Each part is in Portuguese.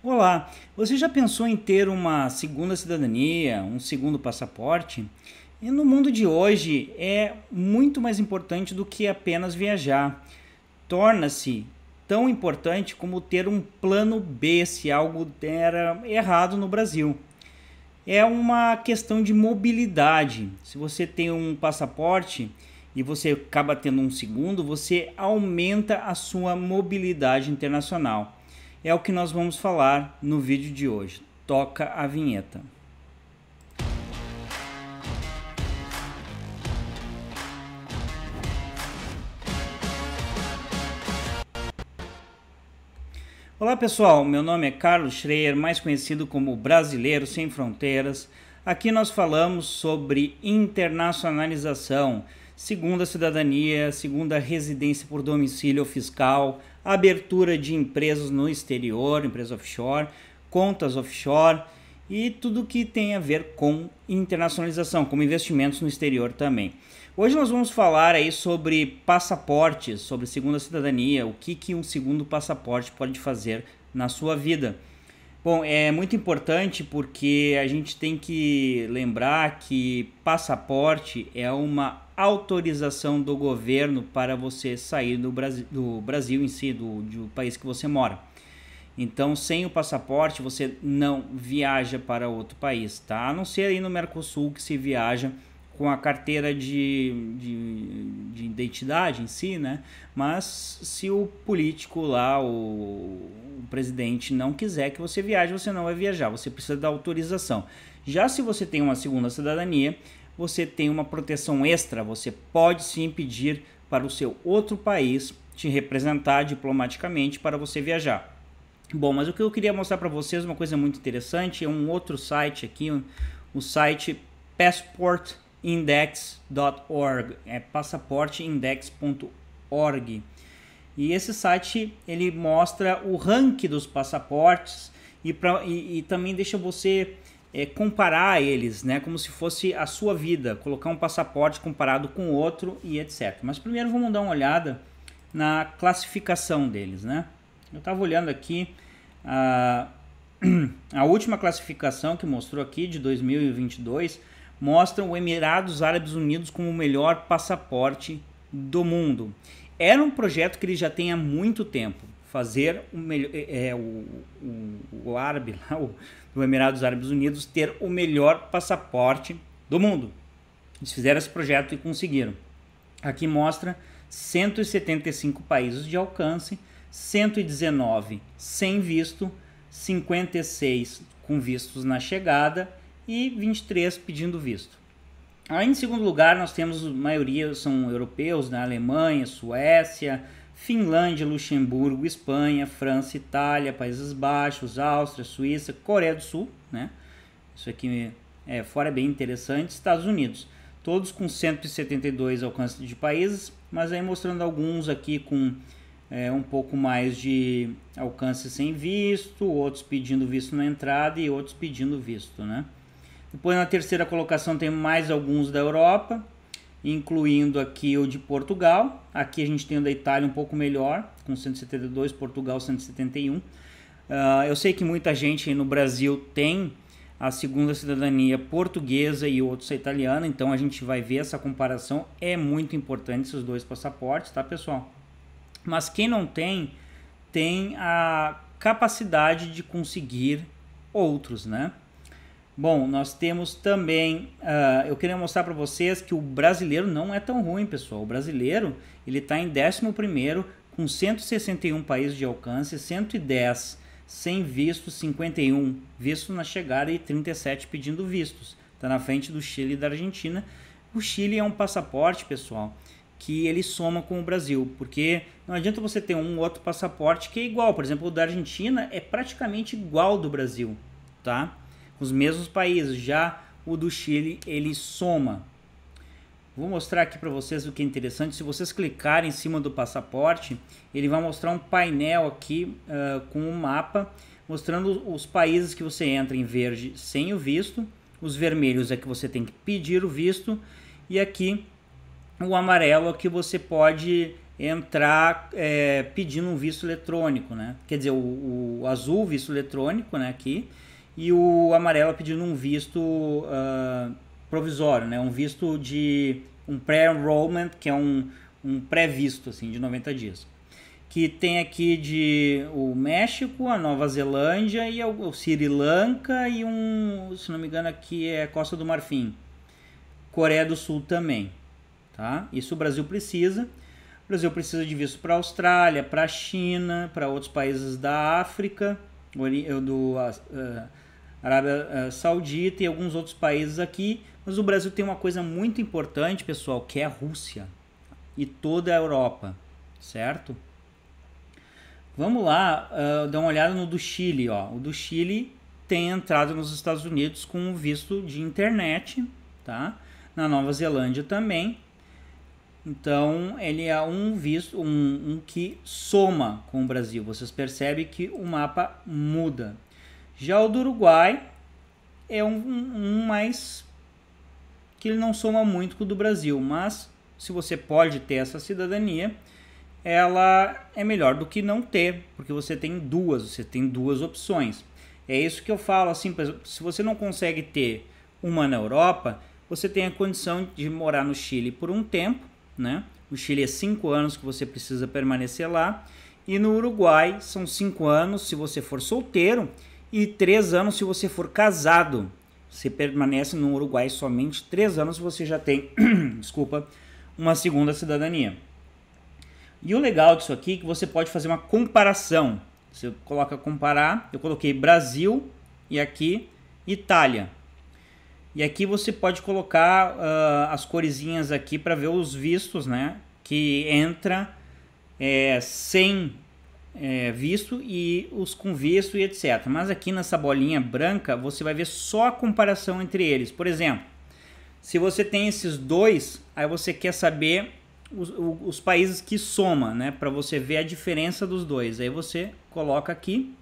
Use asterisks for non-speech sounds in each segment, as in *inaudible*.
Olá, você já pensou em ter uma segunda cidadania, um segundo passaporte? E no mundo de hoje é muito mais importante do que apenas viajar. Torna-se tão importante como ter um plano B se algo der eh, errado no Brasil. É uma questão de mobilidade. Se você tem um passaporte e você acaba tendo um segundo, você aumenta a sua mobilidade internacional é o que nós vamos falar no vídeo de hoje. Toca a vinheta. Olá pessoal, meu nome é Carlos Schreier, mais conhecido como Brasileiro Sem Fronteiras. Aqui nós falamos sobre internacionalização, segunda cidadania, segunda residência por domicílio fiscal, abertura de empresas no exterior, empresas offshore, contas offshore e tudo que tem a ver com internacionalização, como investimentos no exterior também. Hoje nós vamos falar aí sobre passaportes, sobre segunda cidadania, o que, que um segundo passaporte pode fazer na sua vida. Bom, é muito importante porque a gente tem que lembrar que passaporte é uma autorização do governo para você sair do Brasil, do Brasil em si, do, do país que você mora. Então, sem o passaporte, você não viaja para outro país, tá? A não ser aí no Mercosul que se viaja com a carteira de, de, de, identidade em si, né? Mas se o político lá, o, o presidente, não quiser que você viaje, você não vai viajar, você precisa da autorização. Já se você tem uma segunda cidadania, você tem uma proteção extra, você pode se impedir para o seu outro país te representar diplomaticamente para você viajar. Bom, mas o que eu queria mostrar para vocês uma coisa muito interessante é um outro site aqui, o site Passport index.org é passaporteindex.org. E esse site ele mostra o ranking dos passaportes e, pra, e, e também deixa você é, comparar eles, né, como se fosse a sua vida, colocar um passaporte comparado com outro e etc. Mas primeiro vamos dar uma olhada na classificação deles, né? Eu estava olhando aqui a, *clears throat* a última classificação que mostrou aqui de 2022 mostram o Emirados Árabes Unidos como o melhor passaporte do mundo. Era um projeto que ele já tem há muito tempo. Fazer o, melhor, é, é, o, o, o árabe, lá, o, do Emirados Árabes Unidos, ter o melhor passaporte do mundo. Eles fizeram esse projeto e conseguiram. Aqui mostra 175 países de alcance, 119 sem visto, 56 com vistos na chegada e 23 pedindo visto. Aí, em segundo lugar, nós temos a maioria são europeus, da né? Alemanha, Suécia, Finlândia, Luxemburgo, Espanha, França, Itália, Países Baixos, Áustria, Suíça, Coreia do Sul, né? Isso aqui é fora é bem interessante, Estados Unidos. Todos com 172 alcances de países, mas aí mostrando alguns aqui com é, um pouco mais de alcance sem visto, outros pedindo visto na entrada e outros pedindo visto, né? Depois na terceira colocação tem mais alguns da Europa, incluindo aqui o de Portugal. Aqui a gente tem o da Itália um pouco melhor, com 172, Portugal 171. Uh, ah, eu sei que muita gente no Brasil tem a segunda cidadania portuguesa e outros italiana, então a gente vai ver essa comparação. É muito importante esses dois passaportes, tá, pessoal? Mas quem não tem, tem a capacidade de conseguir outros, né? Bom, nós temos também. Uh, eu queria mostrar para vocês que o brasileiro não é tão ruim, pessoal. O brasileiro ele está em 11 com 161 países de alcance, 110 sem visto, 51 vistos na chegada e 37 pedindo vistos. Está na frente do Chile e da Argentina. O Chile é um passaporte, pessoal, que ele soma com o Brasil, porque não adianta você ter um outro passaporte que é igual. Por exemplo, o da Argentina é praticamente igual do Brasil, tá? os mesmos países. Já o do Chile, ele soma. Vou mostrar aqui para vocês o que é interessante. Se vocês clicarem em cima do passaporte, ele vai mostrar um painel aqui uh, com um mapa mostrando os países que você entra em verde sem o visto, os vermelhos é que você tem que pedir o visto e aqui o amarelo é que você pode entrar é, pedindo um visto eletrônico, né? Quer dizer, o, o azul visto eletrônico, né? Aqui e o amarelo pedindo um visto uh, provisório, né? um visto de um pré-enrollment, que é um, um pré-visto assim, de 90 dias. Que tem aqui de o México, a Nova Zelândia e o, o Sri Lanka e um, se não me engano, aqui é Costa do Marfim. Coreia do Sul também. Tá? Isso o Brasil precisa. O Brasil precisa de visto para a Austrália, para a China, para outros países da África, do, uh, Arábia eh, Saudita e alguns outros países aqui, mas o Brasil tem uma coisa muito importante, pessoal, que é a Rússia e toda a Europa, certo? Vamos lá, uh, dar uma olhada no do Chile, ó. O do Chile tem entrado nos Estados Unidos com o visto de internet, tá? Na Nova Zelândia também. Então, ele é um visto, um, um que soma com o Brasil. Vocês percebem que o mapa muda, já o do Uruguai é um, um, mais que ele não soma muito com o do Brasil, mas se você pode ter essa cidadania, ela é melhor do que não ter, porque você tem duas, você tem duas opções. É isso que eu falo assim, se você não consegue ter uma na Europa, você tem a condição de morar no Chile por um tempo, né? O Chile é cinco anos que você precisa permanecer lá e no Uruguai são cinco anos se você for solteiro e três anos se você for casado. Você permanece no Uruguai somente três anos, você já tem, *clears throat* desculpa, uma segunda cidadania. E o legal disso aqui é que você pode fazer uma comparação. Você coloca comparar, eu coloquei Brasil e aqui Itália. E aqui você pode colocar uh, as coresinhas aqui para ver os vistos, né? Que entra é, sem é, visto e os com visto e etc. Mas aqui nessa bolinha branca você vai ver só a comparação entre eles. Por exemplo, se você tem esses dois, aí você quer saber os, os países que soma, né? Para você ver a diferença dos dois. Aí você coloca aqui.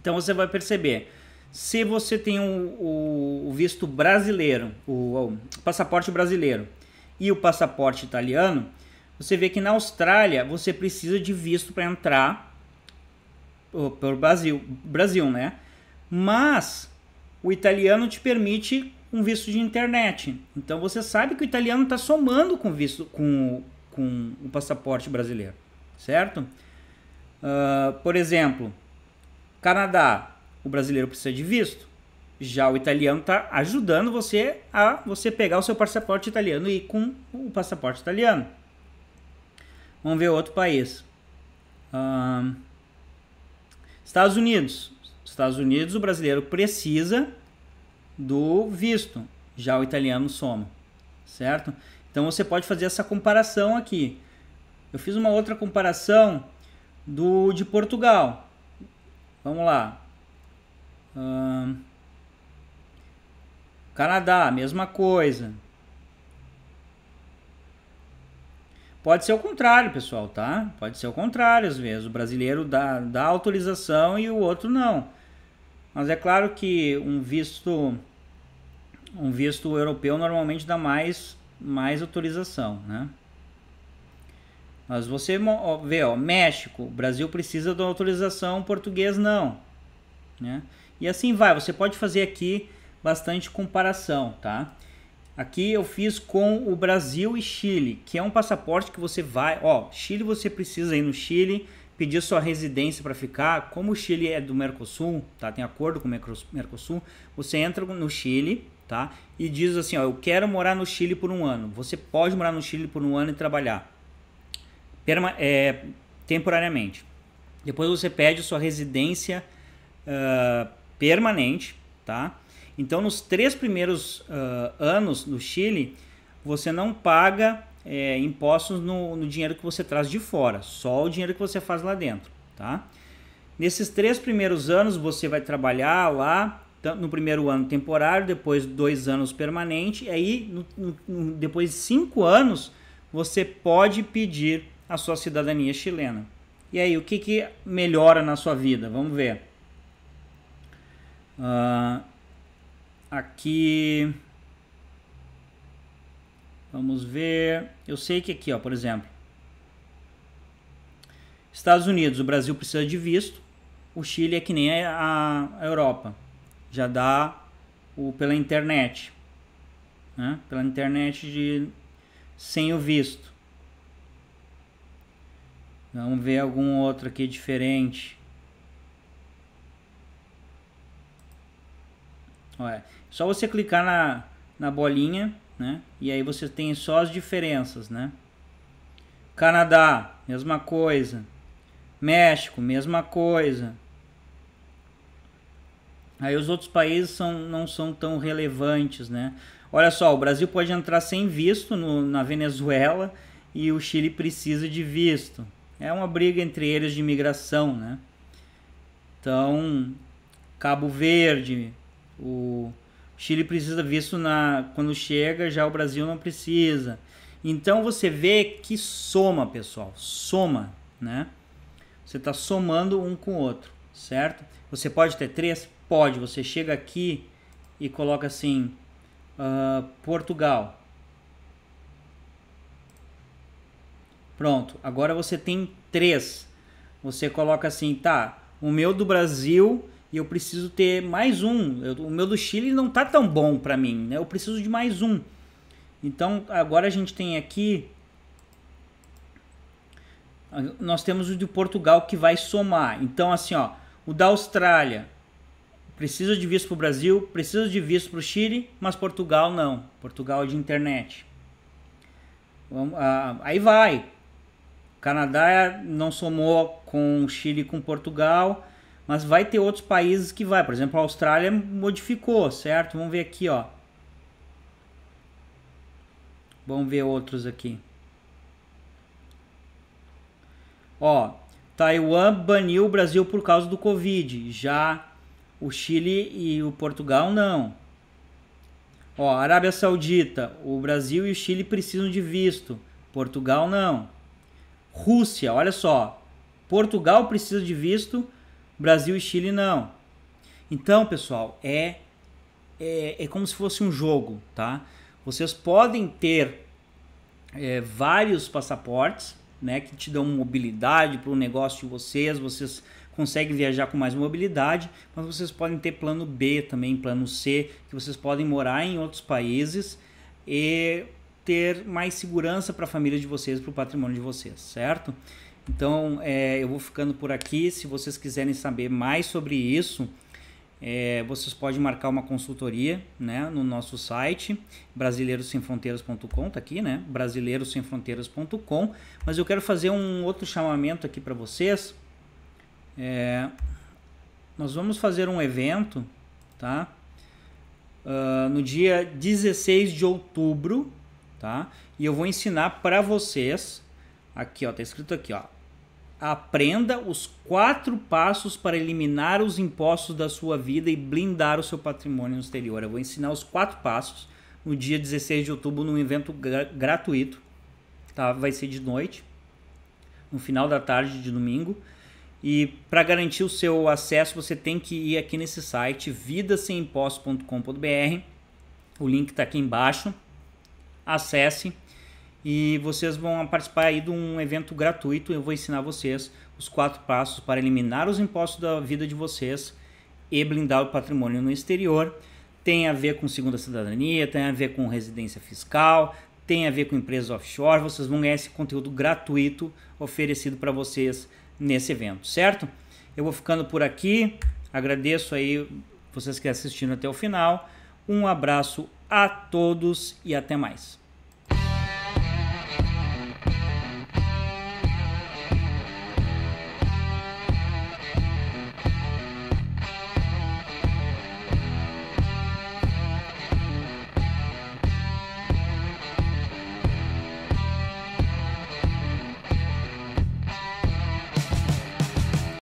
Então você vai perceber. Se você tem o, o, o visto brasileiro, o, o passaporte brasileiro e o passaporte italiano, você vê que na Austrália você precisa de visto para entrar pelo Brasil, Brasil, né? Mas o italiano te permite um visto de internet. Então você sabe que o italiano está somando com visto com, com o passaporte brasileiro, certo? Uh, por exemplo, Canadá, o brasileiro precisa de visto. Já o italiano está ajudando você a você pegar o seu passaporte italiano e ir com o passaporte italiano. Vamos ver outro país. Um, Estados Unidos. Estados Unidos, o brasileiro precisa do visto. Já o italiano soma, certo? Então você pode fazer essa comparação aqui. Eu fiz uma outra comparação do de Portugal. Vamos lá. Um, Canadá, mesma coisa. Pode ser o contrário, pessoal, tá? Pode ser o contrário, às vezes. O brasileiro dá, dá autorização e o outro não. Mas é claro que um visto um visto europeu normalmente dá mais, mais autorização, né? Mas você vê, ó, México, Brasil precisa de autorização, português não, né? E assim vai, você pode fazer aqui bastante comparação, tá? Aqui eu fiz com o Brasil e Chile, que é um passaporte que você vai, ó, Chile você precisa ir no Chile, pedir sua residência para ficar. Como o Chile é do Mercosul, tá? Tem acordo com o Mercosul, você entra no Chile, tá? E diz assim, ó, eu quero morar no Chile por um ano. Você pode morar no Chile por um ano e trabalhar. Perma é, temporariamente. Depois você pede sua residência uh, permanente, tá? Então, nos três primeiros uh, anos no Chile, você não paga é, impostos no, no, dinheiro que você traz de fora, só o dinheiro que você faz lá dentro, tá? Nesses três primeiros anos, você vai trabalhar lá, no primeiro ano temporário, depois dois anos permanente, aí no, no, depois de cinco anos, você pode pedir a sua cidadania chilena. E aí, o que, que melhora na sua vida? Vamos ver. Uh, Aqui. Vamos ver. Eu sei que aqui, ó, por exemplo. Estados Unidos, o Brasil precisa de visto. O Chile é que nem a, Europa. Já dá o, pela internet. Né? Pela internet de, sem o visto. Vamos ver algum outro aqui diferente. Olha. Só você clicar na, na bolinha, né? E aí você tem só as diferenças, né? Canadá, mesma coisa. México, mesma coisa. Aí os outros países são, não são tão relevantes, né? Olha só, o Brasil pode entrar sem visto no, na Venezuela e o Chile precisa de visto. É uma briga entre eles de imigração, né? Então, Cabo Verde, o Chile precisa visto na quando chega, já o Brasil não precisa. Então você vê que soma, pessoal, soma, né? Você está somando um com o outro, certo? Você pode ter três? Pode. Você chega aqui e coloca assim: uh, Portugal. Pronto. Agora você tem três. Você coloca assim: tá, o meu do Brasil e eu preciso ter mais um. Eu, o meu do Chile não tá tão bom para mim, né? Eu preciso de mais um. Então agora a gente tem aqui nós temos o de Portugal que vai somar. Então assim, ó, o da Austrália precisa de visto para o Brasil, precisa de visto para o Chile, mas Portugal não. Portugal é de internet. Vamos, ah, aí vai. O Canadá não somou com o Chile e com Portugal. Mas vai ter outros países que vai. Por exemplo, a Austrália modificou, certo? Vamos ver aqui, ó. Vamos ver outros aqui. Ó, Taiwan baniu o Brasil por causa do Covid. Já o Chile e o Portugal não. Ó, Arábia Saudita, o Brasil e o Chile precisam de visto. Portugal não. Rússia, olha só. Portugal precisa de visto, Brasil e Chile não. Então, pessoal, é, é, é como se fosse um jogo, tá? Vocês podem ter é, vários passaportes, né, que te dão mobilidade para o negócio de vocês, vocês conseguem viajar com mais mobilidade, mas vocês podem ter plano B também, plano C, que vocês podem morar em outros países e ter mais segurança para a família de vocês, para o patrimônio de vocês, certo? Então é, eu vou ficando por aqui. Se vocês quiserem saber mais sobre isso, é, vocês podem marcar uma consultoria né, no nosso site, brasileirosemfronteiras.com, tá aqui, né? brasileirosemfronteiras.com. Mas eu quero fazer um outro chamamento aqui para vocês. É, nós vamos fazer um evento, tá? Uh, no dia 16 de outubro, tá? E eu vou ensinar para vocês aqui, ó, tá escrito aqui, ó, aprenda os quatro passos para eliminar os impostos da sua vida e blindar o seu patrimônio no exterior. Eu vou ensinar os quatro passos no dia 16 de outubro num evento gratuito. Tá? Vai ser de noite, no final da tarde de domingo. E para garantir o seu acesso, você tem que ir aqui nesse site vidasemimpostos.com.br. O link está aqui embaixo. Acesse e vocês vão participar aí de um evento gratuito. Eu vou ensinar vocês os quatro passos para eliminar os impostos da vida de vocês e blindar o patrimônio no exterior. Tem a ver com segunda cidadania, tem a ver com residência fiscal, tem a ver com empresas offshore. Vocês vão ganhar esse conteúdo gratuito oferecido para vocês nesse evento, certo? Eu vou ficando por aqui. Agradeço aí vocês que assistiram até o final. Um abraço a todos e até mais.